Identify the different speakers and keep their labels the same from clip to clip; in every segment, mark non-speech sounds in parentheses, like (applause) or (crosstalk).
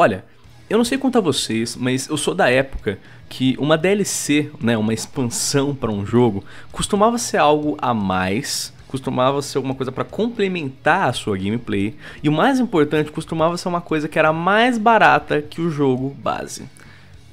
Speaker 1: Olha, eu não sei contar vocês, mas eu sou da época que uma DLC, né, uma expansão para um jogo, costumava ser algo a mais, costumava ser alguma coisa para complementar a sua gameplay, e o mais importante, costumava ser uma coisa que era mais barata que o jogo base.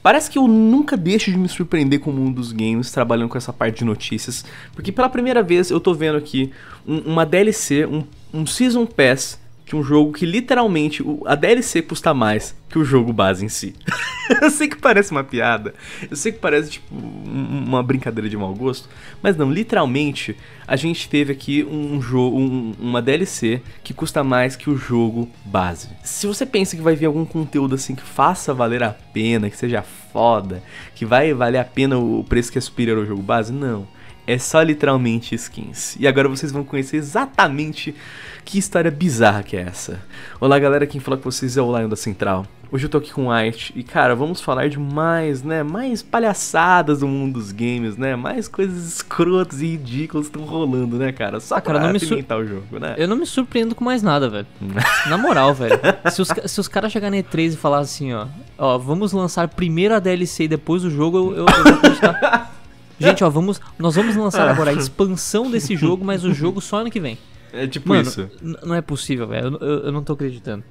Speaker 1: Parece que eu nunca deixo de me surpreender com o mundo dos games trabalhando com essa parte de notícias, porque pela primeira vez eu tô vendo aqui um, uma DLC, um, um Season Pass de um jogo que literalmente a DLC custa mais que o jogo base em si. (laughs) eu sei que parece uma piada, eu sei que parece tipo uma brincadeira de mau gosto, mas não, literalmente a gente teve aqui um jogo, um, uma DLC que custa mais que o jogo base. Se você pensa que vai vir algum conteúdo assim que faça valer a pena, que seja foda, que vai valer a pena o preço que é superior ao jogo base, não é só literalmente skins. E agora vocês vão conhecer exatamente que história bizarra que é essa. Olá galera, quem fala com vocês é o Lion da Central. Hoje eu tô aqui com o White e cara, vamos falar de mais, né, mais palhaçadas do mundo dos games, né, mais coisas escrotas e ridículas estão rolando, né cara, só cara, pra não me apimentar o
Speaker 2: jogo, né. Eu não me surpreendo com mais nada, velho, (laughs) na moral, velho, se os, se os caras chegarem na E3 e falar assim, ó, ó, vamos lançar primeiro a DLC e depois o jogo, eu, eu, eu vou acreditar. (laughs) Gente, ó, vamos, nós vamos lançar (laughs) ah. agora a expansão desse jogo, mas o jogo só ano que vem. É tipo Mano, isso. Não é possível, velho. Eu, eu, não tô acreditando.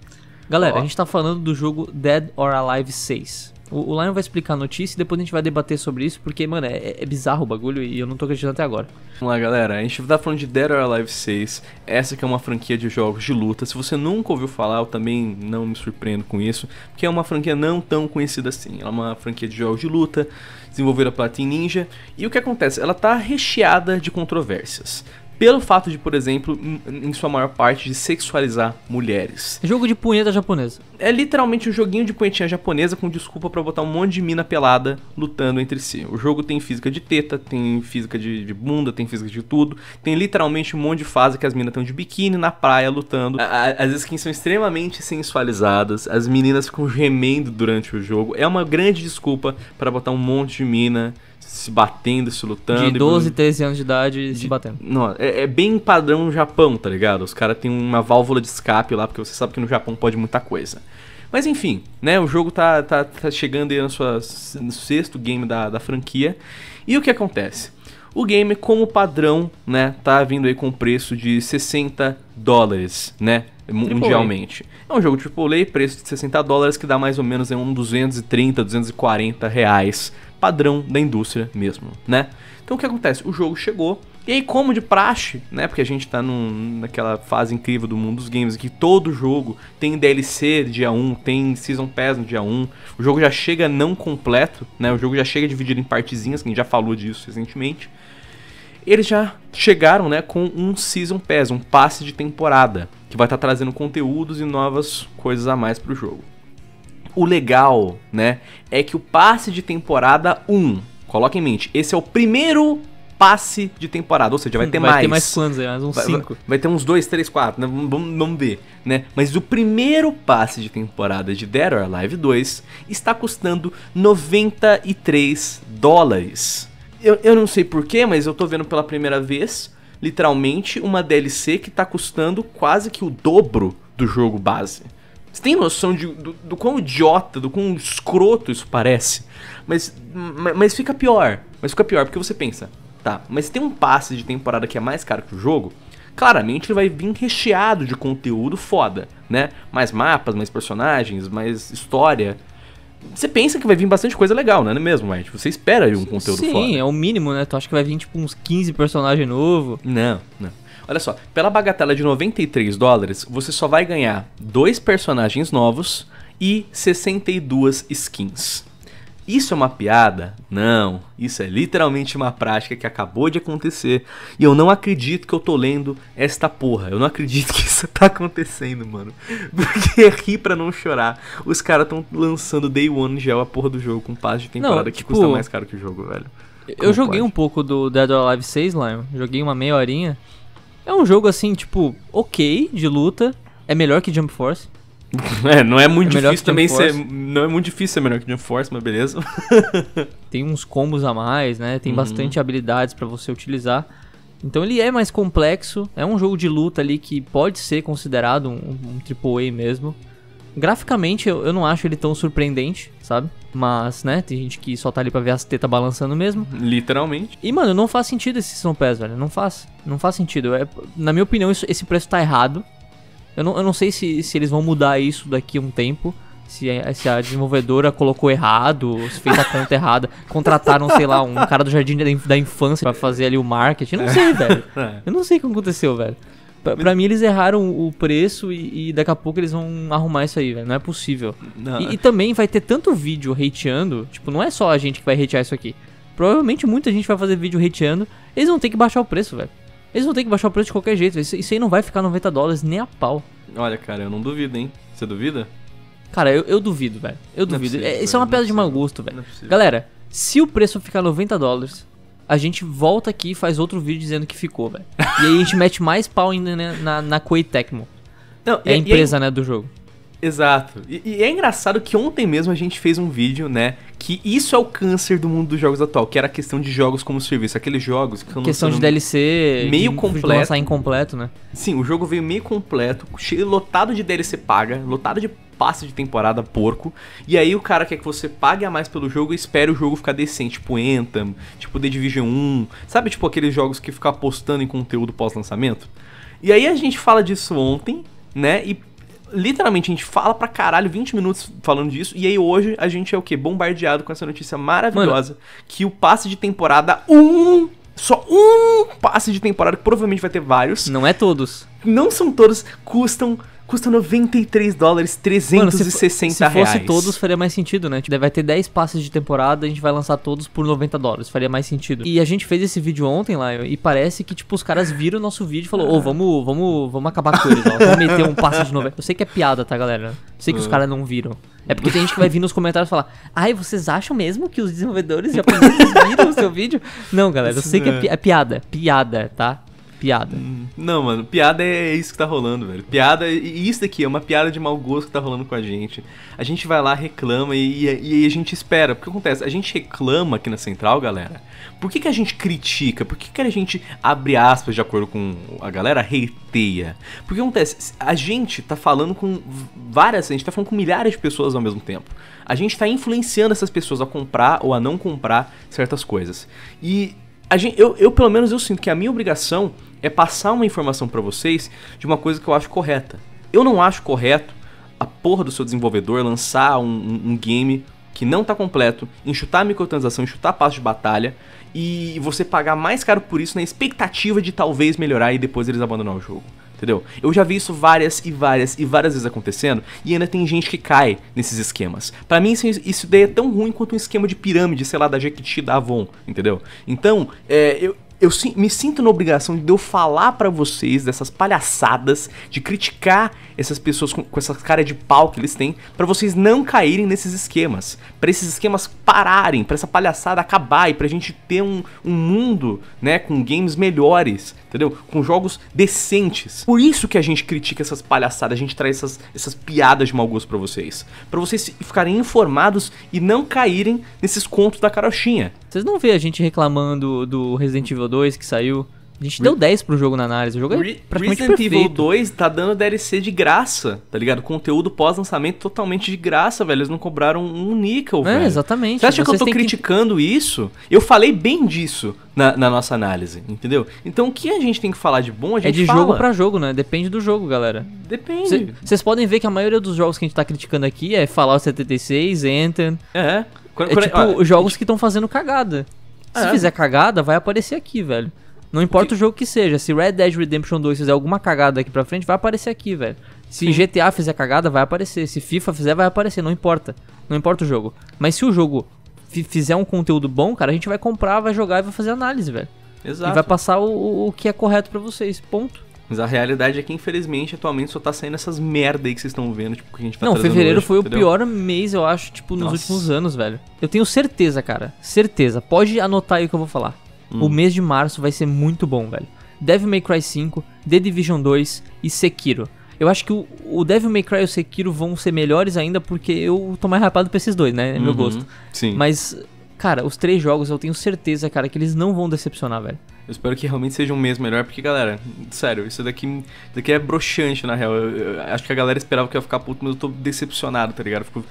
Speaker 2: Galera, ó. a gente tá falando do jogo Dead or Alive 6. O, o Lion vai explicar a notícia e depois a gente vai debater sobre isso, porque, mano, é, é bizarro o bagulho e eu não tô acreditando até agora.
Speaker 1: Vamos lá, galera. A gente tá falando de Dead or Alive 6. Essa que é uma franquia de jogos de luta. Se você nunca ouviu falar, eu também não me surpreendo com isso, porque é uma franquia não tão conhecida assim. Ela é uma franquia de jogos de luta, desenvolvida pela Team Ninja. E o que acontece? Ela tá recheada de controvérsias pelo fato de, por exemplo, em sua maior parte, de sexualizar mulheres.
Speaker 2: Jogo de punheta japonesa. É literalmente
Speaker 1: um joguinho de punhetinha japonesa com desculpa para botar um monte de mina pelada lutando entre si. O jogo tem física de teta, tem física de, de bunda, tem física de tudo. Tem literalmente um monte de fase que as minas estão de biquíni na praia lutando. A, as skins são extremamente sensualizadas, as meninas ficam gemendo durante o jogo. É uma grande desculpa para botar um monte de mina se batendo, se lutando. De 12, e...
Speaker 2: 13 anos de idade de... se batendo.
Speaker 1: Não, é, é, bem padrão no Japão, tá ligado? Os caras têm uma válvula de escape lá, porque você sabe que no Japão pode muita coisa. Mas enfim, né? O jogo tá, tá, tá chegando aí no, sua, no sexto game da, da franquia. E o que acontece? O game, como padrão, né, tá vindo aí com um preço de 60 dólares, né, mundialmente. É um jogo tipo AAA, preço de 60 dólares, que dá mais ou menos em um 230, 240 reais padrão da indústria mesmo, né? Então o que acontece? O jogo chegou, e aí, como de praxe, né? Porque a gente tá num, naquela fase incrível do mundo dos games, que todo jogo tem DLC dia 1, tem Season Pass no dia 1, o jogo já chega não completo, né? O jogo já chega dividido em partezinhas, quem já falou disso recentemente. Eles já chegaram, né, com um Season Pass, um passe de temporada, que vai estar tá trazendo conteúdos e novas coisas a mais para o jogo o legal, né, é que o passe de temporada 1, coloque em mente, esse é o primeiro passe de temporada, ou seja, vai hum, ter vai mais. Vai ter mais quantos aí? Mais uns 5. Vai, vai, ter uns 2, 3, 4, vamos, ver, né? Mas o primeiro passe de temporada de Dead or Alive 2 está custando 93 dólares. Eu, eu não sei porquê, mas eu tô vendo pela primeira vez, literalmente, uma DLC que tá custando quase que o dobro do jogo base. Você tem noção de, do, do quão idiota, do quão escroto isso parece? Mas, mas, mas fica pior. Mas fica pior, porque você pensa, tá, mas tem um passe de temporada que é mais caro que o jogo, claramente ele vai vir recheado de conteúdo foda, né? Mais mapas, mais personagens, mais história. Você pensa que vai vir bastante coisa legal, né? Não é mesmo, mas Você espera um conteúdo Sim, foda. Sim,
Speaker 2: é o mínimo, né? Tu acha que vai vir tipo uns 15 personagens novos. Não,
Speaker 1: não. Olha só, pela bagatela de 93 dólares, você só vai ganhar dois personagens novos e 62 skins. Isso é uma piada? Não, isso é literalmente uma prática que acabou de acontecer e eu não acredito que eu tô lendo esta porra. Eu não acredito que isso tá acontecendo, mano. (laughs) Porque ri pra não chorar. Os
Speaker 2: caras tão lançando Day One Gel a porra do jogo com paz de temporada não, tipo, que custa mais caro que o jogo, velho. Como eu joguei pode? um pouco do Dead or Alive 6 lá, joguei uma meia horinha. É um jogo assim, tipo, ok de luta. É melhor que Jump Force. (laughs) É, não é muito é difícil também ser. Não é muito difícil ser melhor que Jump Force, mas beleza. (laughs) tem uns combos a mais, né? Tem uhum. bastante habilidades para você utilizar. Então ele é mais complexo. É um jogo de luta ali que pode ser considerado um, um AAA mesmo. Graficamente, eu, eu não acho ele tão surpreendente, sabe? Mas, né, tem gente que só tá ali pra ver as tetas balançando mesmo. Literalmente. E, mano, não faz sentido esse São pés velho. Não faz. Não faz sentido. É, na minha opinião, isso, esse preço tá errado. Eu não, eu não sei se, se eles vão mudar isso daqui a um tempo. Se a, se a, desenvolvedora colocou errado, se fez a conta (laughs) errada, contrataram, sei lá, um cara do jardim da infância para fazer ali o marketing. Eu não é. sei, velho. (laughs) É. Eu não sei o que aconteceu, velho. Pra, pra, mim, eles erraram o preço e, e, daqui a pouco eles vão arrumar isso aí, velho. Não é possível. Não. E, e, também vai ter tanto vídeo hateando. Tipo, não é só a gente que vai hatear isso aqui. Provavelmente muita gente vai fazer vídeo hateando. Eles vão ter que baixar o preço, velho. Eles vão ter que baixar o preço de qualquer jeito. Isso, isso aí não vai ficar 90 dólares nem a pau. Olha, cara, eu não duvido, hein? Você duvida? Cara, eu, eu duvido, velho. Eu é duvido. é possível, isso é uma é peça de mau gosto, velho. É Galera, se o preço ficar 90 dólares, a gente volta aqui e faz outro vídeo dizendo que ficou, velho. E aí a gente mete mais pau ainda né, na, na Koei Tecmo. Não, é e, a empresa, e né, do jogo.
Speaker 1: Exato. E, e, é engraçado que ontem mesmo a gente fez um vídeo, né? Que isso é o câncer do mundo dos jogos atual, que era a questão de jogos como serviço. Aqueles jogos que Questão de DLC. Meio de, completo. De lançar
Speaker 2: incompleto, né? Sim,
Speaker 1: o jogo veio meio completo, lotado de DLC paga, lotado de passe de temporada porco. E aí o cara quer que você pague a mais pelo jogo e espere o jogo ficar decente, tipo Anthem, tipo The Division 1, sabe? Tipo aqueles jogos que fica apostando em conteúdo pós-lançamento. E aí a gente fala disso ontem, né? E literalmente a gente fala pra caralho 20 minutos falando disso. E aí hoje a gente é o quê? Bombardeado com essa notícia maravilhosa Mano. que o passe de temporada 1 um, só um passe de temporada, que provavelmente vai ter vários. Não é todos. Não são todos, custam custa 93 dólares, 360 reais. Se fosse todos,
Speaker 2: faria mais sentido, né? Tipo, vai ter 10 passes de temporada, a gente vai lançar todos por 90 dólares, faria mais sentido. E a gente fez esse vídeo ontem lá, e parece que, tipo, os caras viram o nosso vídeo e falaram, ô, oh, vamos, vamos, vamos acabar com eles, ó. Vamos meter um passe de 90. Eu sei que é piada, tá, galera? Eu sei que os ah. caras não viram. É porque tem gente que vai vir nos comentários falar: Ai, vocês acham mesmo que os desenvolvedores japoneses viram o seu vídeo? Não, galera, eu sei que é, é, pi é piada, piada, tá? piada. Não, mano, piada
Speaker 1: é isso que tá rolando, velho. Piada, e isso daqui é uma piada de mau gosto que tá rolando com a gente. A gente vai lá, reclama e, e, e a gente espera. Porque acontece, a gente reclama aqui na Central, galera. Por que, que a gente critica? Por que, que a gente abre aspas de acordo com a galera? Reiteia. Porque acontece, a gente tá falando com várias, a gente tá falando com milhares de pessoas ao mesmo tempo. A gente tá influenciando essas pessoas a comprar ou a não comprar certas coisas. E Gente, eu, eu, pelo menos eu sinto que a minha obrigação é passar uma informação para vocês de uma coisa que eu acho correta. Eu não acho correto a porra do seu desenvolvedor lançar um, um, um game que não está completo, enxutar a microtransação, enxutar passo de batalha e você pagar mais caro por isso na expectativa de talvez melhorar e depois eles abandonar o jogo. Entendeu? Eu já vi isso várias e várias e várias vezes acontecendo e ainda tem gente que cai nesses esquemas. Para mim isso, isso, daí é tão ruim quanto um esquema de pirâmide, sei lá, da Jequiti da Avon, entendeu? Então, é, eu, eu me sinto na obrigação de eu falar para vocês dessas palhaçadas, de criticar essas pessoas com, com essa cara de pau que eles têm, para vocês não caírem nesses esquemas, para esses esquemas pararem, para essa palhaçada acabar e pra gente ter um, um mundo, né, com games melhores, entendeu? Com jogos decentes. Por isso que a gente critica essas palhaçadas, a gente traz essas, essas piadas de mau gosto para vocês, para vocês ficarem
Speaker 2: informados e não caírem nesses contos da carochinha. Vocês não vê a gente reclamando do Resident Evil 2 que saiu. A gente Re deu 10 pro jogo na análise. O jogo é Re é praticamente Resident perfeito. Evil
Speaker 1: 2 tá dando DLC de graça, tá ligado? Conteúdo pós-lançamento totalmente de graça, velho. Eles não cobraram um níquel, é, velho. exatamente. Você acha Vocês que eu tô criticando que... isso? Eu falei bem
Speaker 2: disso na, na, nossa análise, entendeu? Então o que a gente tem que falar de bom, a é gente É de fala. jogo para jogo, né? Depende do jogo, galera. Depende. Vocês podem ver que a maioria dos jogos que a gente tá criticando aqui é Fallout 76, Enter... É. Quando, é quando, tipo, olha, jogos gente... que estão fazendo cagada. Se é. fizer cagada, vai aparecer aqui, velho. Não importa o jogo que seja. Se Red Dead Redemption 2 fizer alguma cagada aqui pra frente, vai aparecer aqui, velho. Se Sim. GTA fizer cagada, vai aparecer. Se FIFA fizer, vai aparecer. Não importa. Não importa o jogo. Mas se o jogo fizer um conteúdo bom, cara, a gente vai comprar, vai jogar e vai fazer análise, velho. Exato. E vai passar o, o que é correto para vocês. Ponto. Mas a realidade
Speaker 1: é que, infelizmente, atualmente só tá saindo essas merda aí que vocês estão vendo, tipo, que a gente tá Não, fevereiro hoje, foi entendeu? o pior
Speaker 2: mês, eu acho, tipo, nos Nossa. últimos anos, velho. Eu tenho certeza, cara. Certeza. Pode anotar aí o que eu vou falar. Hum. O mês de março vai ser muito bom, velho. Devil May Cry 5, The Division 2 e Sekiro. Eu acho que o, o Devil May Cry e o Sekiro vão ser melhores ainda porque eu tô mais rapado pra esses dois, né? É meu uhum. gosto. Sim. Mas, cara, os três jogos eu tenho certeza, cara, que eles não vão decepcionar, velho.
Speaker 1: Eu espero que realmente seja um mês melhor, porque, galera, sério, isso daqui, daqui é broxante, na real. Eu, eu, acho que a galera esperava que eu ia ficar puto, mas eu tô decepcionado, tá ligado? Eu fico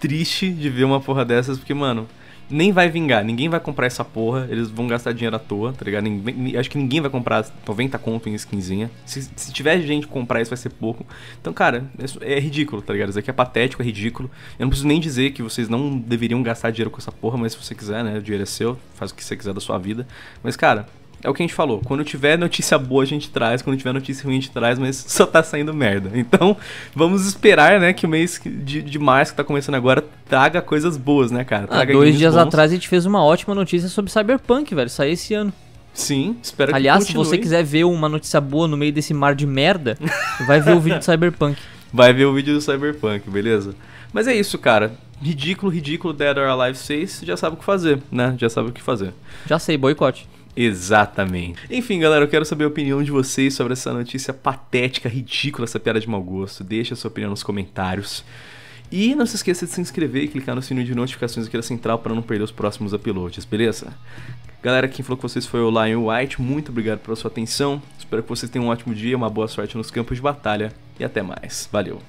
Speaker 1: triste de ver uma porra dessas, porque, mano, nem vai vingar, ninguém vai comprar essa porra, eles vão gastar dinheiro à toa, tá ligado? Ninguém, acho que ninguém vai comprar 90 conto em skinzinha. Se, se tiver gente comprar isso, vai ser pouco. Então, cara, é, é, ridículo, tá ligado? Isso aqui é patético, é ridículo. Eu não preciso nem dizer que vocês não deveriam gastar dinheiro com essa porra, mas se você quiser, né? O dinheiro é seu, faz o que você quiser da sua vida. Mas, cara, é o que a gente falou. Quando tiver notícia boa, a gente traz. Quando tiver notícia ruim, a gente traz. Mas só tá saindo merda. Então, vamos esperar, né? Que o mês de, de março que tá começando agora traga
Speaker 2: coisas boas, né, cara? Ah, traga ah, dois dias bons. atrás a gente fez uma ótima notícia sobre Cyberpunk, velho. Saiu esse ano. Sim, espero que Aliás, se você quiser ver uma notícia boa no meio desse mar de merda, (laughs) vai ver o vídeo do Cyberpunk.
Speaker 1: Vai ver o vídeo do Cyberpunk, beleza? Mas é isso, cara. Ridículo, ridículo, Dead or Alive 6, já sabe o que fazer, né? Já sabe o que fazer. Já sei, boicote. Exatamente. Enfim, galera, eu quero saber a opinião de vocês sobre essa notícia patética, ridícula, essa piada de mau gosto. Deixa a sua opinião nos comentários. E não se esqueça de se inscrever e clicar no sininho de notificações aqui da central para não perder os próximos uploads, beleza? Galera, quem falou com vocês foi o Lion White, muito obrigado pela sua atenção. Espero que vocês tenham um ótimo dia, uma boa sorte nos campos de batalha e até mais. Valeu!